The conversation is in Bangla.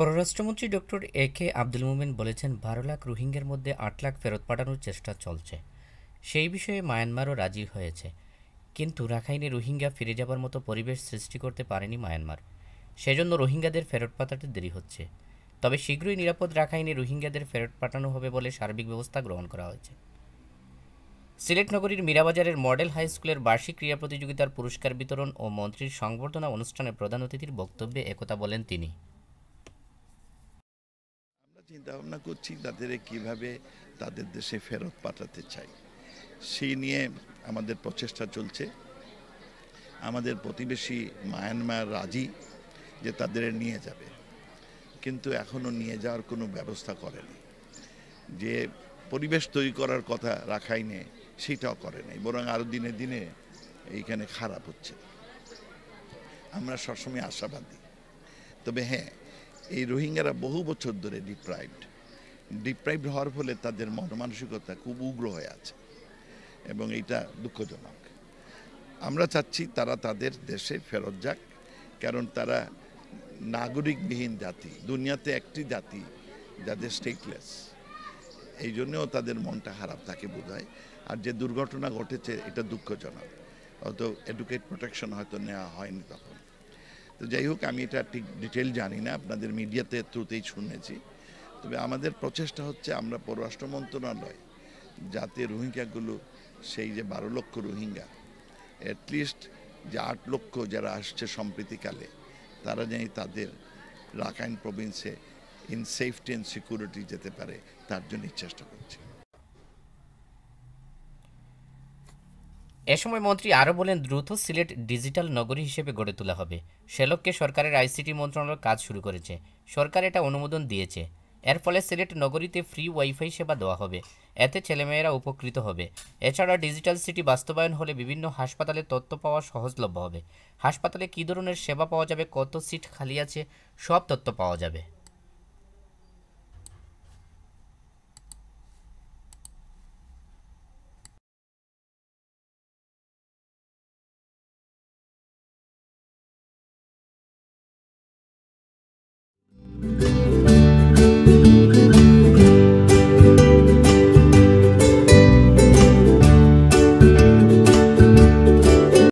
পররাষ্ট্রমন্ত্রী ডক্টর এ কে আব্দুল মোমেন বলেছেন বারো লাখ রোহিঙ্গার মধ্যে আট লাখ ফেরত পাঠানোর চেষ্টা চলছে সেই বিষয়ে মায়ানমারও রাজি হয়েছে কিন্তু রাখাইনে রোহিঙ্গা ফিরে যাবার মতো পরিবেশ সৃষ্টি করতে পারেনি মায়ানমার সেজন্য রোহিঙ্গাদের ফেরত পাঠাতে দেরি হচ্ছে তবে শীঘ্রই নিরাপদ রাখাইনে রোহিঙ্গাদের ফেরত পাঠানো হবে বলে সার্বিক ব্যবস্থা গ্রহণ করা হয়েছে সিলেট নগরীর মীরাবাজারের মডেল হাই স্কুলের বার্ষিক ক্রীড়া প্রতিযোগিতার পুরস্কার বিতরণ ও মন্ত্রীর সংবর্ধনা অনুষ্ঠানে প্রধান অতিথির বক্তব্যে একথা বলেন তিনি চিন্তা ভাবনা করছি তাদের কিভাবে তাদের দেশে ফেরত পাঠাতে চাই সেই নিয়ে আমাদের প্রচেষ্টা চলছে আমাদের প্রতিবেশী মায়ানমার রাজি যে তাদের নিয়ে যাবে কিন্তু এখনও নিয়ে যাওয়ার কোনো ব্যবস্থা করেনি যে পরিবেশ তৈরি করার কথা রাখাইনে সেটাও করে নাই বরং আরও দিনে দিনে এইখানে খারাপ হচ্ছে আমরা সবসময় আশাবাদী তবে হ্যাঁ এই রোহিঙ্গারা বহু বছর ধরে ডিপ্রাইভড ডিপ্রাইভড হওয়ার ফলে তাদের মনমানসিকতা খুব উগ্র হয়ে আছে এবং এটা দুঃখজনক আমরা চাচ্ছি তারা তাদের দেশে ফেরত যাক কারণ তারা নাগরিকবিহীন জাতি দুনিয়াতে একটি জাতি যাদের স্টেটলেস এই জন্যও তাদের মনটা খারাপ থাকে বোধহয় আর যে দুর্ঘটনা ঘটেছে এটা দুঃখজনক অত এডুকেট প্রোটেকশন হয়তো নেওয়া হয়নি তখন তো যাই হোক আমি এটা ঠিক ডিটেল জানি না আপনাদের মিডিয়াতে থ্রুতেই শুনেছি তবে আমাদের প্রচেষ্টা হচ্ছে আমরা পররাষ্ট্র মন্ত্রণালয় যাতে রোহিঙ্গাগুলো সেই যে বারো লক্ষ রোহিঙ্গা অ্যাটলিস্ট যে আট লক্ষ যারা আসছে সম্প্রীতিকালে তারা যাই তাদের রাখাইন প্রভিন্সে ইন সেফটি অ্যান্ড সিকিউরিটি যেতে পারে তার জন্যই চেষ্টা করছে এ সময় মন্ত্রী আরও বলেন দ্রুত সিলেট ডিজিটাল নগরী হিসেবে গড়ে তোলা হবে সে লক্ষ্যে সরকারের আইসিটি মন্ত্রণালয় কাজ শুরু করেছে সরকার এটা অনুমোদন দিয়েছে এর ফলে সিলেট নগরীতে ফ্রি ওয়াইফাই সেবা দেওয়া হবে এতে ছেলেমেয়েরা উপকৃত হবে এছাড়া ডিজিটাল সিটি বাস্তবায়ন হলে বিভিন্ন হাসপাতালে তথ্য পাওয়া সহজলভ্য হবে হাসপাতালে কী ধরনের সেবা পাওয়া যাবে কত সিট খালি আছে সব তথ্য পাওয়া যাবে